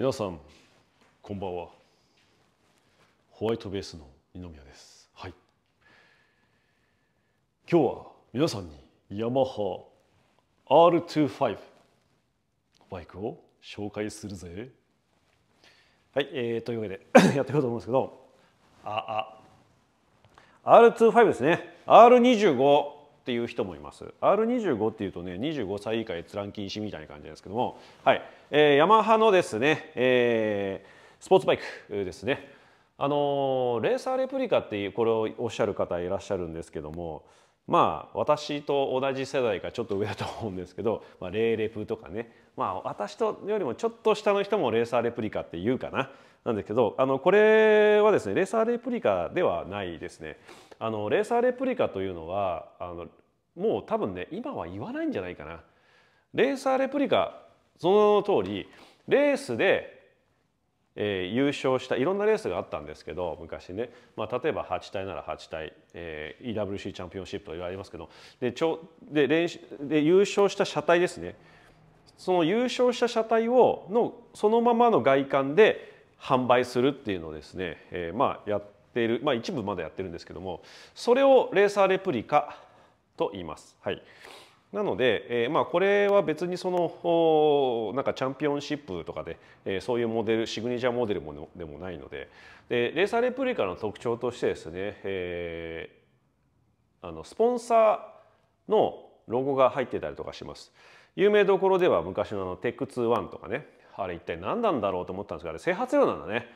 皆さんこんばんはホワイトベースの二宮ですはい今日は皆さんにヤマハ R25 バイクを紹介するぜはい、えー、というわけで やっていこうと思うんですけどああ R25 ですね R25 っていう人もいます R25 っていうとね25歳以下閲覧禁止みたいな感じですけども、はいえー、ヤマハのですね、えー、スポーツバイクですねあのレーサーレプリカっていうこれをおっしゃる方いらっしゃるんですけどもまあ私と同じ世代かちょっと上だと思うんですけど、まあ、レーレプとかねまあ私とよりもちょっと下の人もレーサーレプリカって言うかななんですけどあのこれはですねレーサーレプリカではないですね。あのレーサーレプリカというのはあのもう多分ね今は言わないんじゃないかな。レーサーレプリカその通りレースでえー、優勝したいろんなレースがあったんですけど昔ね、まあ、例えば8体なら8体、えー、EWC チャンピオンシップと言われますけどでちょで練習で優勝した車体ですねその優勝した車体をのそのままの外観で販売するっていうのをですね、えー、まあやっている、まあ、一部まだやってるんですけどもそれをレーサーレプリカと言います。はいなので、えーまあ、これは別にそのなんかチャンピオンシップとかで、えー、そういうモデルシグニチャーモデルものでもないのででレーサーレプリカの特徴としてですね、えー、あのスポンサーのロゴが入ってたりとかします。有名どころでは昔ののテック21とかねあれ一体何なんだろうと思ったんですがあれ整髪量なんだね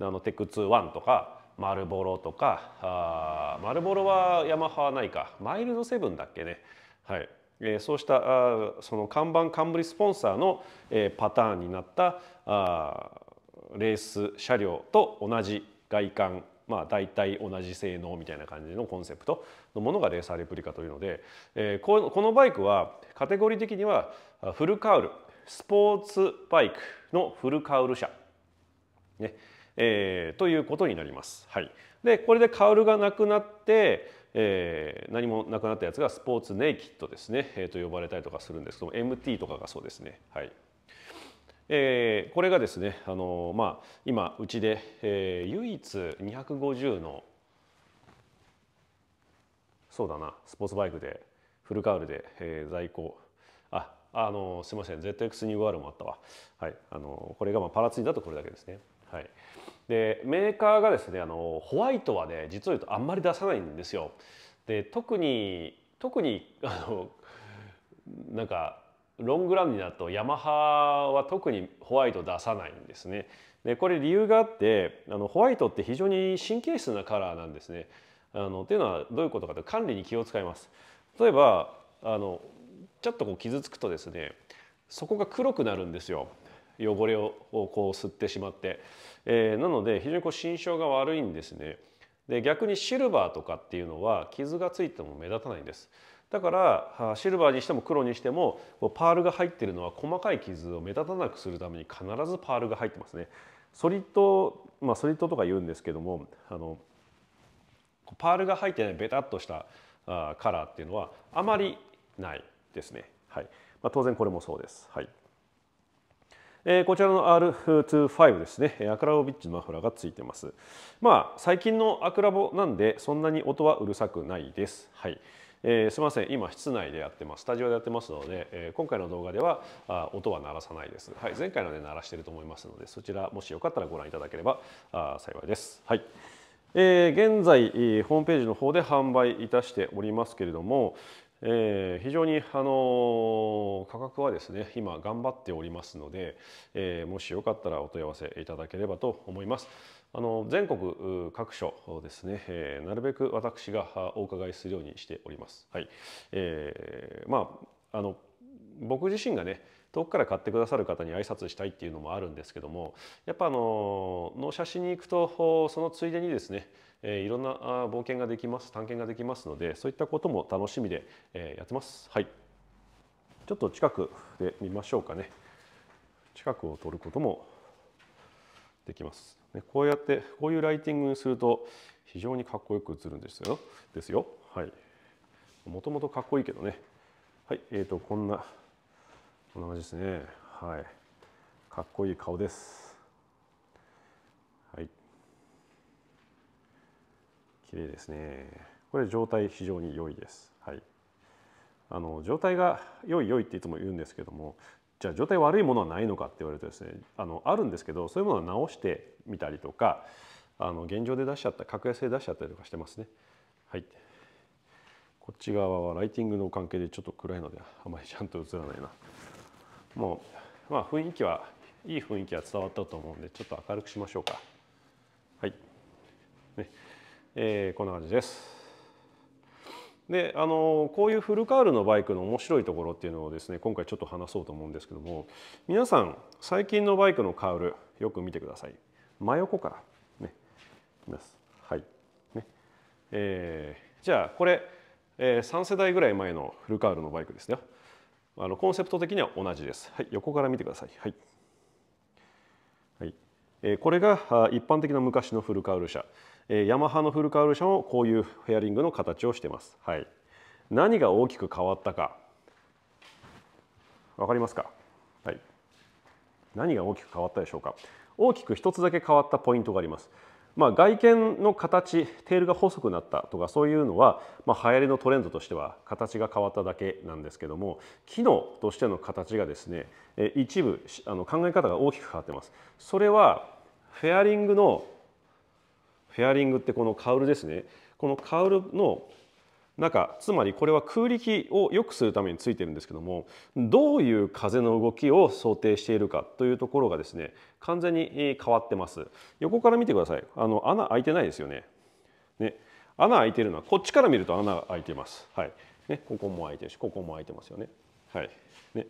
あのテック21とかマルボロとかあマルボロはヤマハはないかマイルドセブンだっけねはいえー、そうしたあその看板冠スポンサーの、えー、パターンになったあレース車両と同じ外観まあ、大体同じ性能みたいな感じのコンセプトのものがレーサーレプリカというので、えー、このバイクはカテゴリー的にはフルカウルスポーツバイクのフルカウル車、ねえー、ということになります。はい、でこれでカウルがなくなって、えー、何もなくなったやつがスポーツネイキッドですね、えー、と呼ばれたりとかするんですけども MT とかがそうですね。はいえー、これがですね、あのー、まあ、今うちで、えー、唯一250のそうだなスポーツバイクでフルカウルで、えー、在庫ああのー、すみません ZX2R もあったわ、はいあのこれが、まあ、パラツイだとこれだけですね。はい、でメーカーがですねあのホワイトはね実を言うとあんまり出さないんですよ。で特に特にあのなんかロングランになるとヤマハは特にホワイト出さないんですね。でこれ理由があってあのホワイトって非常に神経質なカラーなんですね。あのっていうのはどういうことかというと管理に気を使います。例えばあのちょっとこう傷つくとですねそこが黒くなるんですよ汚れをこう吸ってしまって、えー、なので非常にこう心象が悪いんですね。で逆にシルバーとかっていうのは傷がついても目立たないんです。だからシルバーにしても黒にしてもパールが入ってるのは細かい傷を目立たなくするために必ずパールが入ってますね。ソリッド、まあ、ソリッドとか言うんですけどもあのパールが入ってないベタっとしたカラーっていうのはあまりないですね。はいまあ、当然これもそうです。はいえー、こちらの R25 ですねアクラボビッチのマフラーがついてます。まあ最近のアクラボなんでそんなに音はうるさくないです。はいえー、すみません今室内でやってますスタジオでやってますので、えー、今回の動画ではあ音は鳴らさないです、はい、前回ので、ね、鳴らしてると思いますのでそちらもしよかったらご覧いただければあ幸いです。はいえー、現在、ホームページの方で販売いたしておりますけれども、えー、非常に、あの価格はですね今頑張っておりますので、えー、もしよかったらお問い合わせいただければと思います。あの全国各所ですね、えー、なるべく私がお伺いするようにしております。はいえー、まああの僕自身がね遠くから買ってくださる方に挨拶したいっていうのもあるんですけどもやっぱあの納車しに行くとそのついでにですねいろんな冒険ができます探検ができますのでそういったことも楽しみでやってます。はい、ちょっと近くで見ましょうかね近くを撮ることもできます。ね、こうやってこういうライティングにすると非常にかっこよく映るんですよ。ですよはい、もともとかっこいいけどね、はいえーと、とこんなこんな感じですね、はい、かっこいい顔です。はい綺麗ですねこれ状態非常に良いです。はいあの状態が良い良いっていつも言うんですけどもじゃあ状態悪いものはないのかって言われるとですねあのあるんですけどそういうものを直してみたりとかあの現状で出しちゃった格安で出しちゃったりとかしてますね。はい、こっち側はライティングの関係でちょっと暗いのであまりちゃんと映らないな。もう、まあ、雰囲気はいい雰囲気は伝わったと思うんでちょっと明るくしましょうか。はいねえー、こんな感じです。であのこういうフルカールのバイクの面白いところっていうのをですね今回ちょっと話そうと思うんですけども皆さん最近のバイクのカールよく見てください真横からねいますはいねえー、じゃあこれ、えー、3世代ぐらい前のフルカールのバイクですねあのコンセプト的には同じです、はい、横から見てくださいはい、はいえー、これが一般的な昔のフルカール車えヤマハのフルカウル車もこういうフェアリングの形をしてます。はい、何が大きく変わったか分かりますか、はい、何が大きく変わったでしょうか大きく一つだけ変わったポイントがあります。まあ、外見の形テールが細くなったとかそういうのは、まあ、流行りのトレンドとしては形が変わっただけなんですけども機能としての形がですね一部あの考え方が大きく変わってます。それはフェアリングのフェアリングってこのカウルですねこのカウルの中つまりこれは空力を良くするためについてるんですけどもどういう風の動きを想定しているかというところがですね完全に変わってます横から見てくださいあの穴開いてないですよねね穴開いてるのはこっちから見ると穴開いてますはいねここも開いてるしここも開いてますよねはいね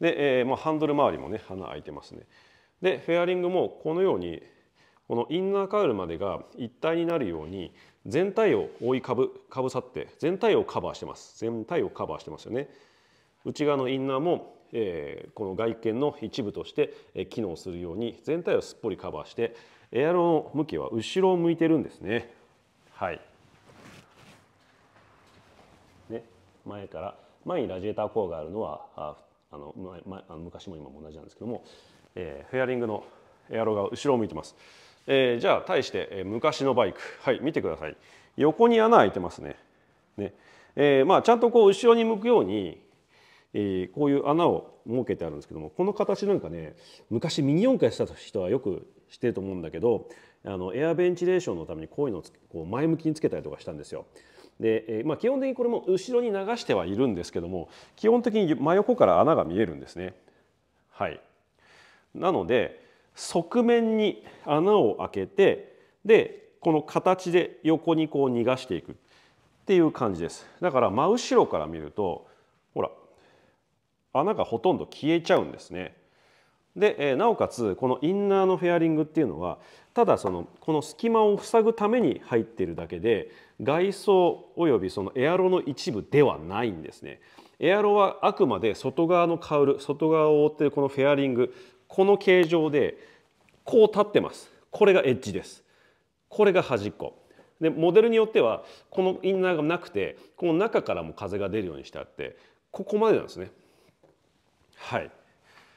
で、えーまあ、ハンドル周りもね穴開いてますねでフェアリングもこのようにこのインナーカウルまでが一体になるように全体を覆いかぶかぶさって全体をカバーしてます全体をカバーしてますよね内側のインナーも、えー、この外見の一部として、え機能するように全体をすっぽりカバーしてエアロの向きは後ろを向いてるんですねはいね前から前にラジエーターコ工があるのはああの前前昔も今も同じなんですけども、えー、フェアリングのエアロが後ろを向いてますえー、じゃあ対して、え昔のバイクはい見てください横に穴開いてますねね、えー、まあ、ちゃんとこう後ろに向くように、えー、こういう穴を設けてあるんですけどもこの形なんかね昔ミニ四駆やってた人はよくしてると思うんだけどあのエアベンチレーションのためにこういうのをこう前向きにつけたりとかしたんですよ。で、えまあ、基本的にこれも後ろに流してはいるんですけども基本的に真横から穴が見えるんですね。はい、なので、側面に穴を開けてでこの形で横にこう逃がしていくっていう感じですだから真後ろから見るとほら穴がほとんど消えちゃうんですねで、えなおかつこのインナーのフェアリングっていうのはただそのこの隙間を塞ぐために入っているだけで外装およびそのエアロの一部ではないんですねエアロはあくまで外側のカウル外側を覆っているこのフェアリングこの形状でこう立ってますこれがエッジですこれが端っこでモデルによってはこのインナーがなくてこの中からも風が出るようにしてあってここまでなんですねはい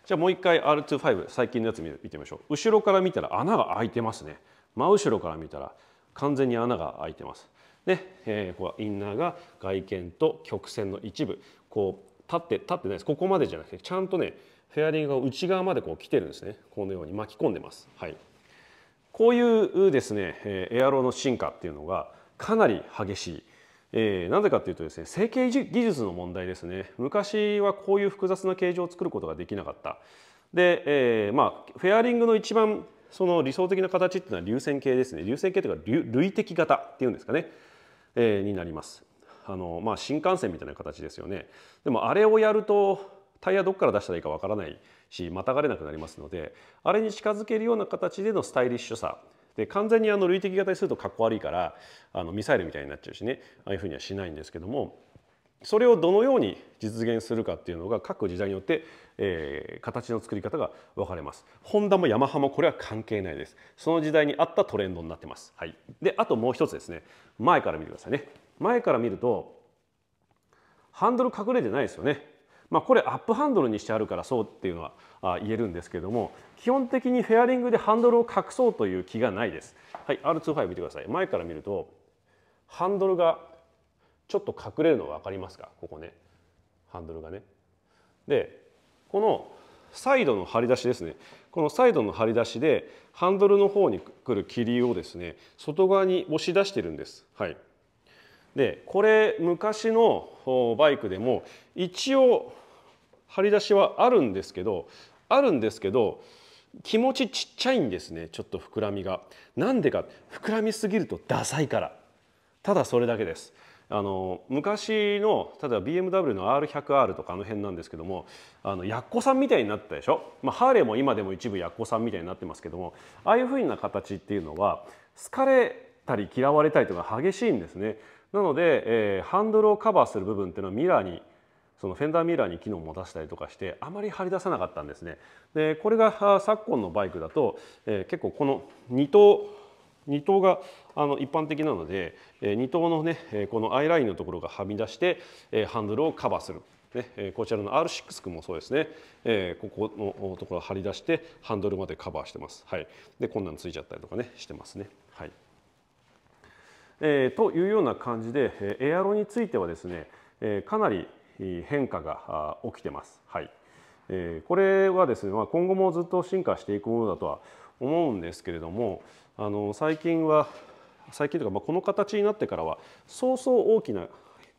じゃあもう一回 R25 最近のやつ見てみましょう後ろから見たら穴が開いてますね真後ろから見たら完全に穴が開いてますで、えー、ここはインナーが外見と曲線の一部こう立って立ってないですここまでじゃなくてちゃんとねフェアリングが内側までこう来てるんですねこのように巻き込んでます、はい、こういうですねエアロの進化っていうのがかなり激しいえー、なぜかというとですね成形技術の問題ですね昔はこういう複雑な形状を作ることができなかったで、えー、まあフェアリングの一番その理想的な形っていうのは流線形ですね流線形というか類的型っていうんですかね、えー、になりますあのまあ新幹線みたいな形ですよねでもあれをやるとタイヤどっから出したらいいかわからないしまたがれなくなりますのであれに近づけるような形でのスタイリッシュさで完全にあの累積型にするとかっこ悪いからあのミサイルみたいになっちゃうしねああいうふうにはしないんですけどもそれをどのように実現するかっていうのが各時代によって、えー、形の作り方が分かれます。ホンダもヤマハもこれは関係ないです。その時代に合ったトレンドになってます。はい、であともう一つですね前から見てくださいね。前から見るとハンドル隠れてないですよね。まあ、これアップハンドルにしてあるからそうっていうのは言えるんですけども基本的にフェアリングでハンドルを隠そうという気がないです。はい、R25 見てください前から見るとハンドルがちょっと隠れるの分かりますかここねハンドルがね。でこのサイドの張り出しですねこのサイドの張り出しでハンドルの方に来る霧をですね外側に押し出してるんです。はい、でこれ昔のバイクでも一応張り出しはあるんですけどあるんですけど気持ちちっちゃいんですねちょっと膨らみが。なんでか膨らみすぎるとダサいからただそれだけです。あの昔の例えば BMW の R100R とかあの辺なんですけどもあのやっこさんみたいになったでしょ、まあ、ハーレーも今でも一部やっこさんみたいになってますけどもああいうふうな形っていうのは好かれたり嫌われたりとか激しいんですねなので、えー、ハンドルをカバーする部分っていうのはミラーにそのフェンダーミラーに機能を持たせたりとかしてあまり張り出さなかったんですね。でこれが昨今のバイクだと、えー、結構この2頭2頭があの一般的なので、え2頭のねこのアイラインのところがはみ出して、えハンドルをカバーする。ね、こちらの R6 君もそうですね、えここのところ張り出してハンドルまでカバーしてます。はい、でこんなのついちゃったりとかねしてますね。はいえー、というような感じでエアロについてはですねかなり変化が起きてます。はいえこれはですね、まあ、今後もずっと進化していくものだとは思うんですけれどもあの最近は最近というか、まあ、この形になってからはそうそう大きな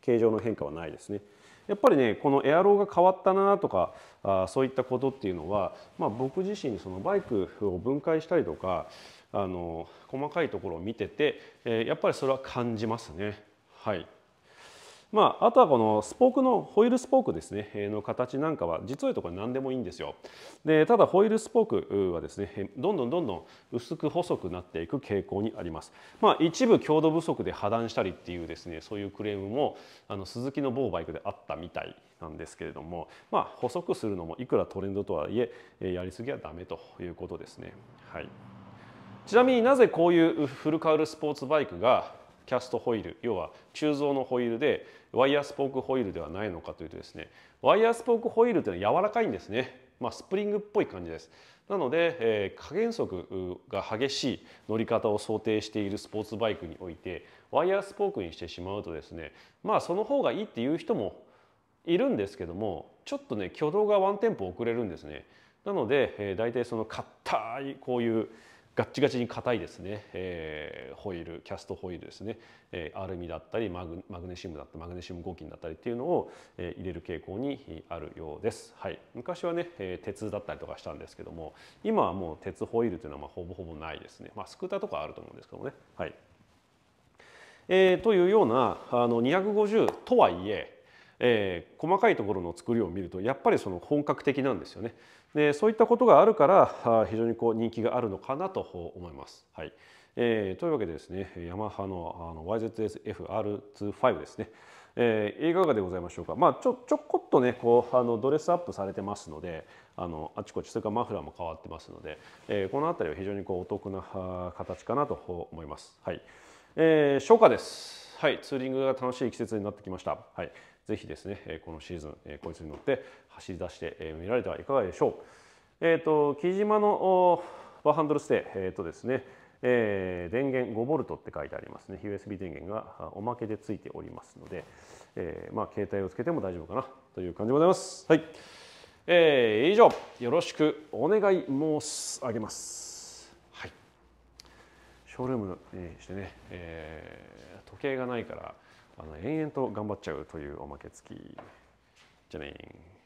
形状の変化はないですね。やっぱりねこのエアローが変わったなとかあそういったことっていうのは、まあ、僕自身そのバイクを分解したりとかあの細かいところを見てて、えー、やっぱりそれは感じますね。はいまあ、あとはこのスポークのホイールスポークですねの形なんかは実を言うとこれ何でもいいんですよでただホイールスポークはですねどんどんどんどん薄く細くなっていく傾向にあります、まあ、一部強度不足で破断したりっていうですねそういうクレームもあの鈴木の某バイクであったみたいなんですけれども、まあ、細くするのもいくらトレンドとはいえやりすぎはダメということですね、はい、ちなみになぜこういうフルカウルスポーツバイクがキャストホイール要は鋳造のホイールでワイヤースポークホイールではないのかというとですねワイヤースポークホイールというのは柔らかいんですね、まあ、スプリングっぽい感じですなので、えー、加減速が激しい乗り方を想定しているスポーツバイクにおいてワイヤースポークにしてしまうとですねまあその方がいいっていう人もいるんですけどもちょっとね挙動がワンテンポ遅れるんですねなので、えー、大体その硬いこういうガッチガチに硬いですね、えー、ホイールキャストホイールですね、えー、アルミだったりマグマグネシウムだったりマグネシウム合金だったりっていうのを、えー、入れる傾向にあるようです、はい、昔はね、えー、鉄だったりとかしたんですけども今はもう鉄ホイールというのはまあほぼほぼないですね、まあ、スクーターとかあると思うんですけどもね、はいえー、というようなあの250とはいええー、細かいところの作りを見るとやっぱりその本格的なんですよね。でそういったことがあるから非常にこう人気があるのかなと思います。はいえー、というわけでですねヤマハのあの YZSFR25 ですね、えー、いかがでございましょうか、まあ、ちょちょこっとねこうあのドレスアップされてますのであのあちこちそれからマフラーも変わってますので、えー、この辺りは非常にこうお得な形かなと思います。はいえー、初夏です、はい、ツーリングが楽しい季節になってきました。はいぜひですね、このシーズン、こいつに乗って走り出してみられてはいかがでしょう。えっ、ー、と、木島のバーハンドルステー、えっ、ー、とですね、えー、電源 5V って書いてありますね USB 電源がおまけでついておりますので、えー、まあ、携帯をつけても大丈夫かなという感じでございます。はいえー、以上よろしくお願い申し上げます。はい、ショールームにしてね、え時計がないからあの延々と頑張っちゃうというおまけ付きじゃね